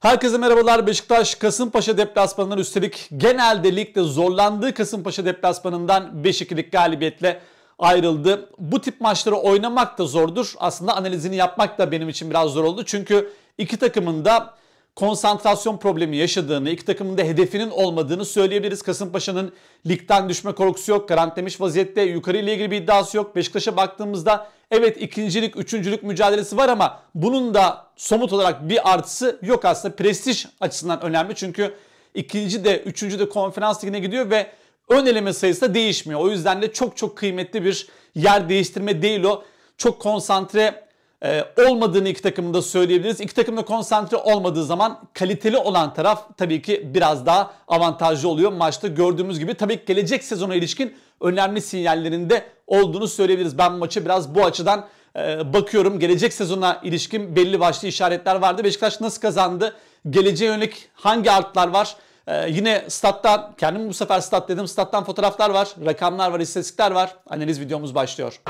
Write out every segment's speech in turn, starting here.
Herkese merhabalar. Beşiktaş Kasımpaşa deplasmanından üstelik genelde ligde zorlandığı Kasımpaşa deplasmanından 5-2'lik galibiyetle ayrıldı. Bu tip maçları oynamak da zordur. Aslında analizini yapmak da benim için biraz zor oldu. Çünkü iki takımın da konsantrasyon problemi yaşadığını, iki takımın da hedefinin olmadığını söyleyebiliriz. Kasımpaşa'nın ligden düşme korkusu yok, garantilemiş vaziyette. Yukarı ile ilgili bir iddiası yok. Beşiktaş'a baktığımızda evet ikincilik, üçüncülük mücadelesi var ama bunun da somut olarak bir artısı yok aslında. Prestij açısından önemli çünkü ikinci de, üçüncü de konferans ligine gidiyor ve ön eleme sayısı da değişmiyor. O yüzden de çok çok kıymetli bir yer değiştirme değil o. Çok konsantre e, olmadığını iki takımın da söyleyebiliriz. İki takım da konsantre olmadığı zaman kaliteli olan taraf tabii ki biraz daha avantajlı oluyor maçta gördüğümüz gibi. Tabii ki gelecek sezona ilişkin önemli sinyallerinde olduğunu söyleyebiliriz. Ben maçı biraz bu açıdan e, bakıyorum. Gelecek sezona ilişkin belli başlı işaretler vardı. Beşiktaş nasıl kazandı? Geleceğe yönelik hangi artlar var? Ee, yine stat'tan, kendim bu sefer stat dedim, stat'tan fotoğraflar var, rakamlar var, istatistikler var. Analiz videomuz başlıyor.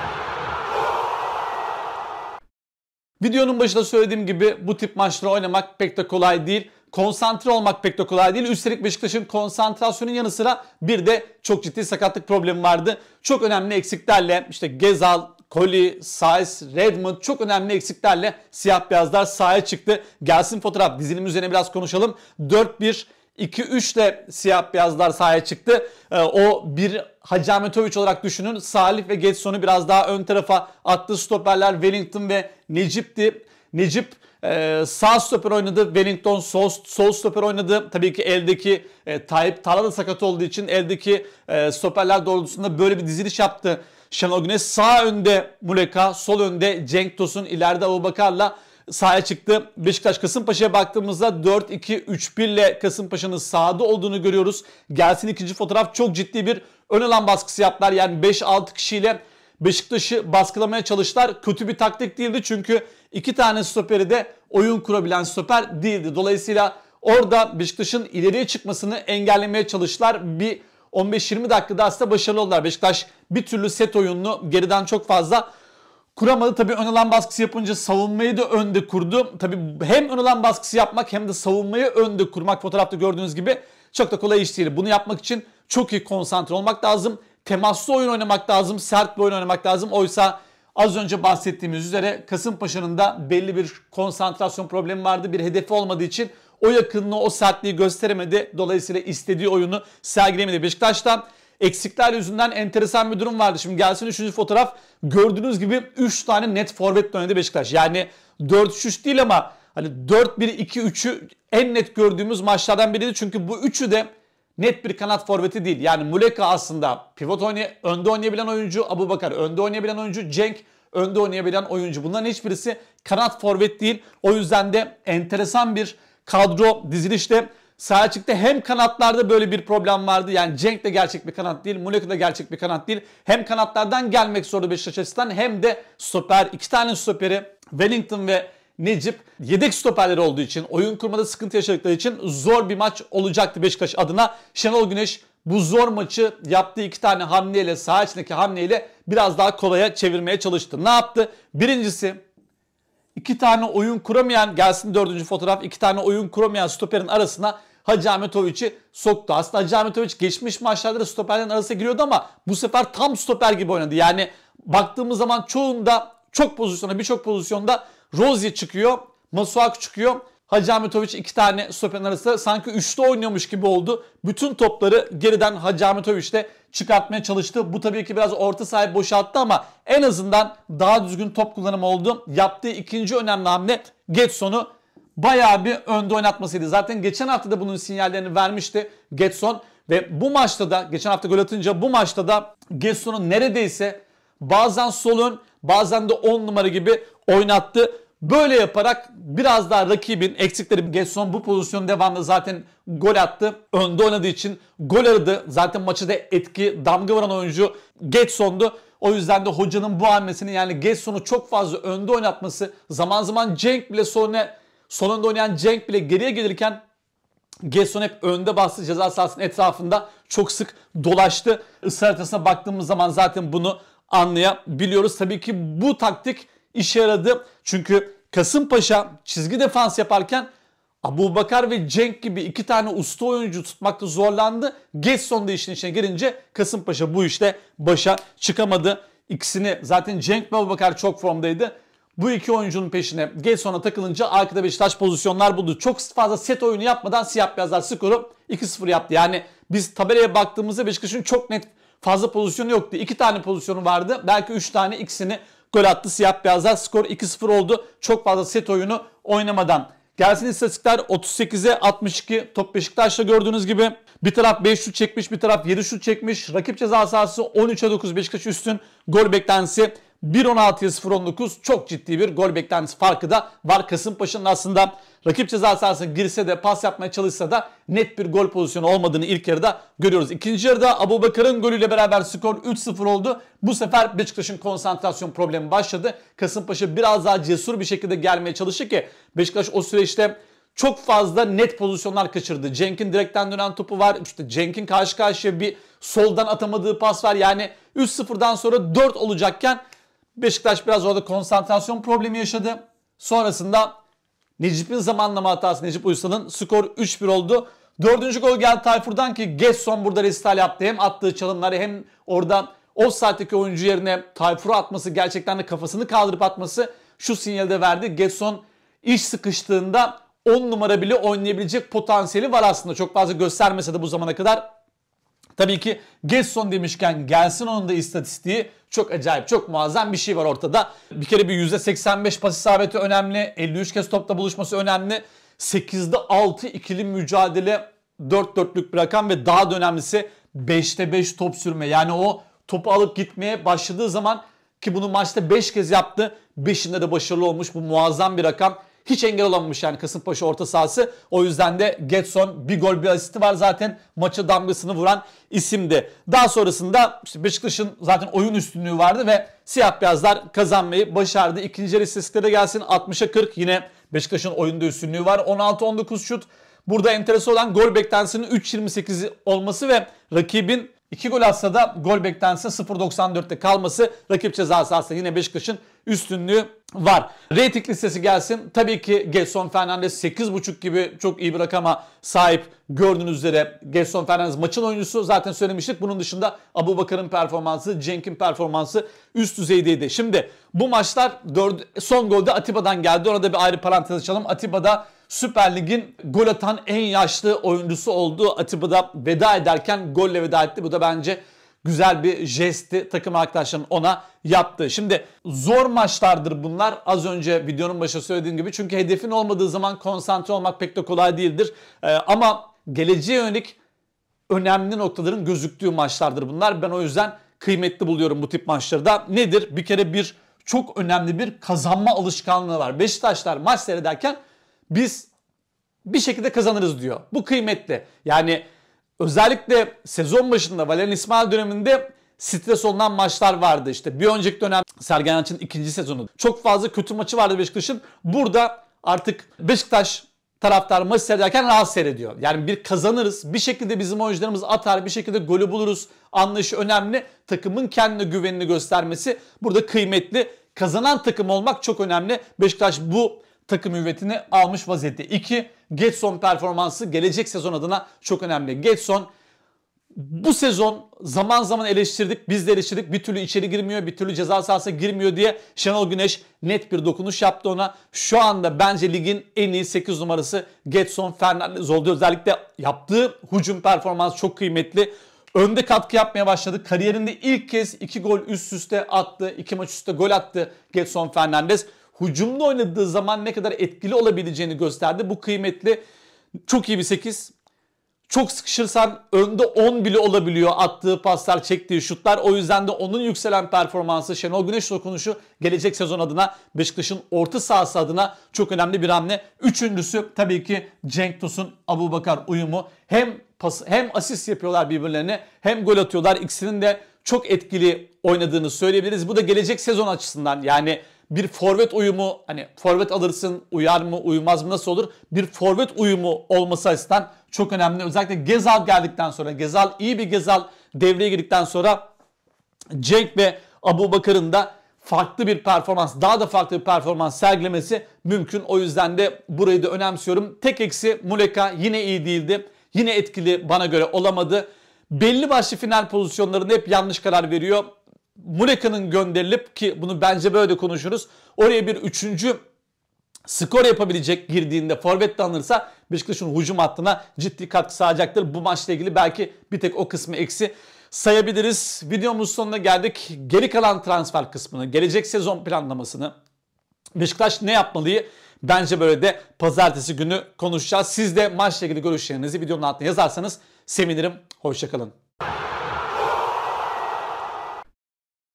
Videonun başında söylediğim gibi bu tip maçları oynamak pek de kolay değil. Konsantre olmak pek de kolay değil. Üstelik Beşiktaş'ın konsantrasyonun yanı sıra bir de çok ciddi sakatlık problemi vardı. Çok önemli eksiklerle işte Gezal, Koli, Saiz, Redmond çok önemli eksiklerle siyah beyazlar sahaya çıktı. Gelsin fotoğraf dizinin üzerine biraz konuşalım. 4-1 2-3 de siyah beyazlar sahaya çıktı. E, o bir Hacı Ahmetoviç olarak düşünün. Salih ve Getson'u biraz daha ön tarafa attı. Stoperler Wellington ve Necip'ti. Necip ee, sağ stoper oynadı. Wellington sol, sol stoper oynadı. Tabii ki eldeki e, Tayyip Tala da sakat olduğu için eldeki e, stoperler doğrultusunda böyle bir diziliş yaptı. Şenol Güneş sağ önde Muleka, sol önde Cenk Tosun, ileride Abubakar'la sahaya çıktı. Beşiktaş Kasımpaşa'ya baktığımızda 4-2-3-1 ile Kasımpaşa'nın sahada olduğunu görüyoruz. Gelsin ikinci fotoğraf çok ciddi bir ön alan baskısı yaptılar. Yani 5-6 kişiyle Beşiktaş'ı baskılamaya çalıştılar. Kötü bir taktik değildi çünkü iki tane stoperi de oyun kurabilen stoper değildi. Dolayısıyla orada Beşiktaş'ın ileriye çıkmasını engellemeye çalıştılar. Bir 15-20 dakikada aslında başarılı oldular. Beşiktaş bir türlü set oyununu geriden çok fazla kuramadı. Tabii ön alan baskısı yapınca savunmayı da önde kurdu. Tabii hem ön alan baskısı yapmak hem de savunmayı önde kurmak fotoğrafta gördüğünüz gibi çok da kolay iş değil. Bunu yapmak için çok iyi konsantre olmak lazım. Temaslı oyun oynamak lazım. Sert bir oyun oynamak lazım. Oysa az önce bahsettiğimiz üzere Kasımpaşa'nın da belli bir konsantrasyon problemi vardı. Bir hedefi olmadığı için o yakınlığı, o sertliği gösteremedi. Dolayısıyla istediği oyunu sergilemedi Beşiktaş'tan eksikler yüzünden enteresan bir durum vardı. Şimdi gelsin 3. fotoğraf. Gördüğünüz gibi 3 tane net forvet dönedi Beşiktaş. Yani 4-3 değil ama hani 4-1-2-3'ü en net gördüğümüz maçlardan biriydi. Çünkü bu üçü de net bir kanat forveti değil. Yani Muleka aslında pivot oynay önde oynayabilen oyuncu, Abu Bakar önde oynayabilen oyuncu, Cenk önde oynayabilen oyuncu. Bunların hiçbirisi kanat forvet değil. O yüzden de enteresan bir kadro dizilişte Sağ açıkta hem kanatlarda böyle bir problem vardı. Yani Cenk de gerçek bir kanat değil. Muleka da gerçek bir kanat değil. Hem kanatlardan gelmek zorunda Beşiktaş açısından hem de stoper. iki tane stoperi Wellington ve Necip yedek stoperleri olduğu için oyun kurmada sıkıntı yaşadıkları için zor bir maç olacaktı Beşiktaş adına. Şenol Güneş bu zor maçı yaptığı iki tane hamleyle saha içindeki hamleyle biraz daha kolaya çevirmeye çalıştı. Ne yaptı? Birincisi iki tane oyun kuramayan gelsin dördüncü fotoğraf iki tane oyun kuramayan stoperin arasına Hacı Ahmetoviç'i soktu. Aslında Hacı Ahmetoviç geçmiş maçlarda da stoperlerin arasına giriyordu ama bu sefer tam stoper gibi oynadı. Yani baktığımız zaman çoğunda çok pozisyonda birçok pozisyonda Rozier çıkıyor. Masuaku çıkıyor. Hacı Ahmetoviç iki tane stoperin arasında sanki üçlü oynuyormuş gibi oldu. Bütün topları geriden Hacı Ahmetoviç de çıkartmaya çalıştı. Bu tabii ki biraz orta sahip boşalttı ama en azından daha düzgün top kullanımı oldu. Yaptığı ikinci önemli hamle Getson'u bayağı bir önde oynatmasıydı. Zaten geçen hafta da bunun sinyallerini vermişti Getson. Ve bu maçta da geçen hafta gol atınca bu maçta da Getson'un neredeyse bazen solun bazen de 10 numara gibi oynattı. Böyle yaparak biraz daha rakibin eksikleri Getson bu pozisyon devamında zaten gol attı. Önde oynadığı için gol aradı. Zaten maçı da etki damga vuran oyuncu Getson'du. O yüzden de hocanın bu hamlesini yani Getson'u çok fazla önde oynatması zaman zaman Cenk bile sonra Sonunda oynayan Cenk bile geriye gelirken Gerson hep önde bastı ceza sahasının etrafında çok sık dolaştı. Israr haritasına baktığımız zaman zaten bunu anlayabiliyoruz. Tabii ki bu taktik işe yaradı. Çünkü Kasımpaşa çizgi defans yaparken Abu Bakar ve Cenk gibi iki tane usta oyuncu tutmakta zorlandı. Gerson da işin içine girince Kasımpaşa bu işte başa çıkamadı. İkisini zaten Cenk ve Abu Bakar çok formdaydı. Bu iki oyuncunun peşine Gelson'a takılınca arkada Beşiktaş pozisyonlar buldu. Çok fazla set oyunu yapmadan siyah beyazlar skoru 2-0 yaptı. Yani biz tabelaya baktığımızda Beşiktaş'ın çok net fazla pozisyonu yoktu. İki tane pozisyonu vardı. Belki üç tane ikisini gol attı. Siyah beyazlar skor 2-0 oldu. Çok fazla set oyunu oynamadan. Gelsin istatistikler 38'e 62 top Beşiktaş'ta gördüğünüz gibi. Bir taraf 5 şut çekmiş bir taraf 7 şut çekmiş. Rakip ceza sahası 13'e 9 Beşiktaş üstün. Gol beklentisi 1.16'ya 0.19 çok ciddi bir gol beklentisi farkı da var. Kasımpaşa'nın aslında rakip ceza sahasına girse de pas yapmaya çalışsa da net bir gol pozisyonu olmadığını ilk yarıda görüyoruz. İkinci yarıda Abu Bakar'ın golüyle beraber skor 3-0 oldu. Bu sefer Beşiktaş'ın konsantrasyon problemi başladı. Kasımpaşa biraz daha cesur bir şekilde gelmeye çalıştı ki Beşiktaş o süreçte çok fazla net pozisyonlar kaçırdı. Cenk'in direkten dönen topu var. İşte Cenk'in karşı karşıya bir soldan atamadığı pas var. Yani 3-0'dan sonra 4 olacakken Beşiktaş biraz orada konsantrasyon problemi yaşadı. Sonrasında Necip'in zamanlama hatası Necip Uysal'ın skor 3-1 oldu. Dördüncü gol geldi Tayfur'dan ki Gesson burada resital yaptı. Hem attığı çalımları hem oradan o saatteki oyuncu yerine Tayfur'u atması gerçekten de kafasını kaldırıp atması şu sinyali de verdi. Getson iş sıkıştığında 10 numara bile oynayabilecek potansiyeli var aslında. Çok fazla göstermese de bu zamana kadar Tabii ki Getson demişken gelsin onun da istatistiği çok acayip, çok muazzam bir şey var ortada. Bir kere bir %85 pas isabeti önemli, 53 kez topta buluşması önemli. 8'de 6 ikili mücadele 4 dörtlük bir rakam ve daha da önemlisi 5'te 5 top sürme. Yani o topu alıp gitmeye başladığı zaman ki bunu maçta 5 kez yaptı. 5'inde de başarılı olmuş. Bu muazzam bir rakam hiç engel olamamış yani Kasımpaşa orta sahası. O yüzden de Getson bir gol bir asisti var zaten maçı damgasını vuran isimdi. Daha sonrasında işte Beşiktaş'ın zaten oyun üstünlüğü vardı ve siyah beyazlar kazanmayı başardı. İkinci yarı istatistiklere gelsin 60'a 40 yine Beşiktaş'ın oyunda üstünlüğü var. 16-19 şut. Burada enteresan olan gol beklentisinin 3.28 olması ve rakibin 2 gol atsa da gol beklentisinin 0.94'te kalması rakip ceza sahasında yine Beşiktaş'ın üstünlüğü var. Rating listesi gelsin. Tabii ki Gerson Fernandez 8.5 gibi çok iyi bir rakama sahip gördüğünüz üzere. Gerson Fernandez maçın oyuncusu zaten söylemiştik. Bunun dışında Abu Bakar'ın performansı, Cenk'in performansı üst düzeydeydi. Şimdi bu maçlar son golde Atiba'dan geldi. Orada bir ayrı parantez açalım. Atiba'da Süper Lig'in gol atan en yaşlı oyuncusu olduğu Atiba'da veda ederken golle veda etti. Bu da bence güzel bir jesti takım arkadaşlarının ona yaptı. Şimdi zor maçlardır bunlar. Az önce videonun başında söylediğim gibi. Çünkü hedefin olmadığı zaman konsantre olmak pek de kolay değildir. Ee, ama geleceğe yönelik önemli noktaların gözüktüğü maçlardır bunlar. Ben o yüzden kıymetli buluyorum bu tip maçları da. Nedir? Bir kere bir çok önemli bir kazanma alışkanlığı var. Beşiktaşlar maç seyrederken biz bir şekilde kazanırız diyor. Bu kıymetli. Yani Özellikle sezon başında Valerian İsmail döneminde stres olunan maçlar vardı. İşte bir önceki dönem Sergen Yalçın ikinci sezonu. Çok fazla kötü maçı vardı Beşiktaş'ın. Burada artık Beşiktaş taraftar maçı seyrederken rahat seyrediyor. Yani bir kazanırız. Bir şekilde bizim oyuncularımız atar. Bir şekilde golü buluruz. Anlayışı önemli. Takımın kendine güvenini göstermesi burada kıymetli. Kazanan takım olmak çok önemli. Beşiktaş bu takım üvetini almış vaziyette. 2. Getson performansı gelecek sezon adına çok önemli. Getson bu sezon zaman zaman eleştirdik, biz de eleştirdik. Bir türlü içeri girmiyor, bir türlü ceza sahasına girmiyor diye Şenol Güneş net bir dokunuş yaptı ona. Şu anda bence ligin en iyi 8 numarası Getson Fernandez oldu. Özellikle yaptığı hücum performansı çok kıymetli. Önde katkı yapmaya başladı. Kariyerinde ilk kez 2 gol üst üste attı. 2 maç üstte gol attı Getson Fernandez hucumda oynadığı zaman ne kadar etkili olabileceğini gösterdi. Bu kıymetli çok iyi bir 8. Çok sıkışırsan önde 10 bile olabiliyor attığı paslar, çektiği şutlar. O yüzden de onun yükselen performansı, Şenol Güneş dokunuşu gelecek sezon adına Beşiktaş'ın orta sahası adına çok önemli bir hamle. Üçüncüsü tabii ki Cenk Tosun, Abu Bakar uyumu. Hem pas, hem asist yapıyorlar birbirlerine hem gol atıyorlar. İkisinin de çok etkili oynadığını söyleyebiliriz. Bu da gelecek sezon açısından yani bir forvet uyumu hani forvet alırsın uyar mı uymaz mı nasıl olur? Bir forvet uyumu olması açısından çok önemli. Özellikle Gezal geldikten sonra Gezal iyi bir Gezal devreye girdikten sonra Cenk ve Abu Bakır'ın da farklı bir performans, daha da farklı bir performans sergilemesi mümkün. O yüzden de burayı da önemsiyorum. Tek eksi Muleka yine iyi değildi. Yine etkili bana göre olamadı. Belli başlı final pozisyonlarında hep yanlış karar veriyor. Muleka'nın gönderilip ki bunu bence böyle de konuşuruz. Oraya bir üçüncü skor yapabilecek girdiğinde forvet alınırsa Beşiktaş'ın hücum hattına ciddi katkı sağlayacaktır. Bu maçla ilgili belki bir tek o kısmı eksi sayabiliriz. Videomuz sonuna geldik. Geri kalan transfer kısmını, gelecek sezon planlamasını, Beşiktaş ne yapmalıyı bence böyle de pazartesi günü konuşacağız. Siz de maçla ilgili görüşlerinizi videonun altına yazarsanız sevinirim. Hoşçakalın.